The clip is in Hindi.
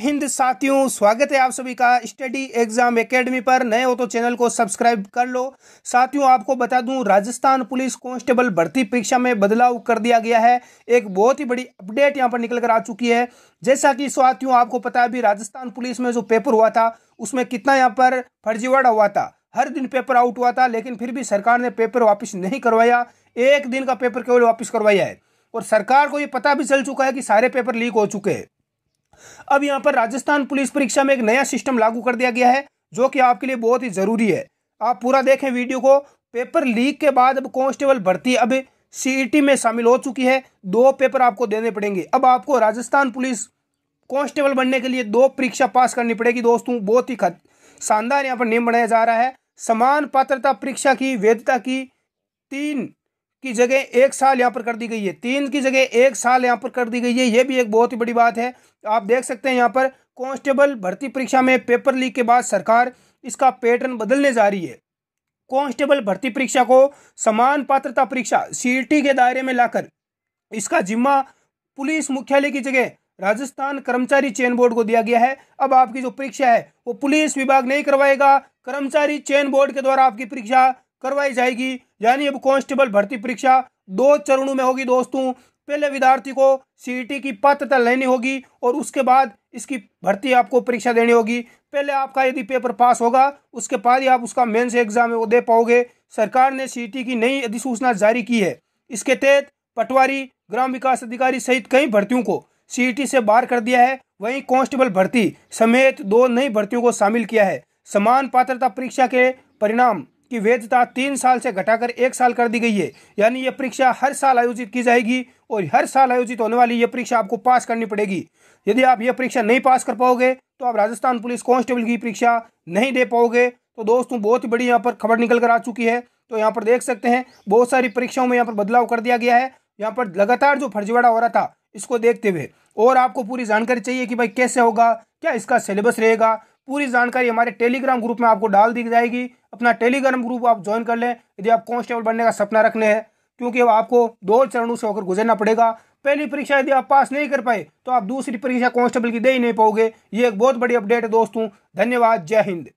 हिंद साथियों स्वागत है आप सभी का स्टडी एग्जाम एकेडमी पर नए हो तो चैनल को सब्सक्राइब कर लो साथियों आपको बता दूं राजस्थान पुलिस कांस्टेबल भर्ती परीक्षा में बदलाव कर दिया गया है एक बहुत ही बड़ी अपडेट यहां पर निकल कर आ चुकी है जैसा कि साथियों आपको पता है अभी राजस्थान पुलिस में जो पेपर हुआ था उसमें कितना यहाँ पर फर्जीवाड़ा हुआ था हर दिन पेपर आउट हुआ था लेकिन फिर भी सरकार ने पेपर वापिस नहीं करवाया एक दिन का पेपर केवल वापिस करवाया है और सरकार को ये पता भी चल चुका है कि सारे पेपर लीक हो चुके हैं अब यहाँ पर राजस्थान पुलिस परीक्षा में एक नया सिस्टम लागू कर दिया गया है जो कि आपके लिए बहुत ही ज़रूरी है आप पूरा देखें वीडियो को पेपर लीक के बाद अब कॉन्स्टेबल भर्ती अब सीईटी e में शामिल हो चुकी है दो पेपर आपको देने पड़ेंगे अब आपको राजस्थान पुलिस कॉन्स्टेबल बनने के लिए दो परीक्षा पास करनी पड़ेगी दोस्तों बहुत ही शानदार यहाँ पर नियम बनाया जा रहा है समान पात्रता परीक्षा की वैधता की तीन की जगह एक साल यहाँ पर कर दी गई है तीन की जगह एक साल यहाँ पर कर दी गई है ये भी एक बहुत ही बड़ी बात है आप देख सकते हैं यहाँ पर कांस्टेबल भर्ती परीक्षा में पेपर लीक के बाद सरकार इसका पैटर्न बदलने जा रही है कांस्टेबल भर्ती परीक्षा को समान पात्रता परीक्षा सी के दायरे में लाकर इसका जिम्मा पुलिस मुख्यालय की जगह राजस्थान कर्मचारी चयन बोर्ड को दिया गया है अब आपकी जो परीक्षा है वो पुलिस विभाग नहीं करवाएगा कर्मचारी चयन बोर्ड के द्वारा आपकी परीक्षा करवाई जाएगी यानी अब कांस्टेबल भर्ती परीक्षा दो चरणों में होगी दोस्तों पहले विद्यार्थी को सीईटी e की पात्रता लेनी होगी और उसके बाद इसकी भर्ती आपको परीक्षा देनी होगी पहले आपका यदि पेपर पास होगा उसके बाद ही आप उसका मेन्स एग्जाम है वो दे पाओगे सरकार ने सीईटी e की नई अधिसूचना जारी की है इसके तहत पटवारी ग्राम विकास अधिकारी सहित कई भर्तियों को सीईटी e से बाहर कर दिया है वहीं कांस्टेबल भर्ती समेत दो नई भर्तियों को शामिल किया है समान पात्रता परीक्षा के परिणाम की वैधता तीन साल से घटाकर एक साल कर दी गई है यानी यह परीक्षा हर साल आयोजित की जाएगी और हर साल आयोजित होने वाली यह परीक्षा आपको पास करनी पड़ेगी यदि आप यह परीक्षा नहीं पास कर पाओगे तो आप राजस्थान पुलिस कांस्टेबल की परीक्षा नहीं दे पाओगे तो दोस्तों बहुत ही बड़ी यहाँ पर खबर निकल कर आ चुकी है तो यहाँ पर देख सकते हैं बहुत सारी परीक्षाओं में यहाँ पर बदलाव कर दिया गया है यहाँ पर लगातार जो फर्जीवाड़ा हो रहा था इसको देखते हुए और आपको पूरी जानकारी चाहिए कि भाई कैसे होगा क्या इसका सिलेबस रहेगा पूरी जानकारी हमारे टेलीग्राम ग्रुप में आपको डाल दी जाएगी अपना टेलीग्राम ग्रुप आप ज्वाइन कर लें यदि आप कॉन्स्टेबल बनने का सपना रखने हैं क्योंकि आपको दो चरणों से होकर गुजरना पड़ेगा पहली परीक्षा यदि आप पास नहीं कर पाए तो आप दूसरी परीक्षा कांस्टेबल की दे ही नहीं पाओगे ये एक बहुत बड़ी अपडेट है दोस्तों धन्यवाद जय हिंद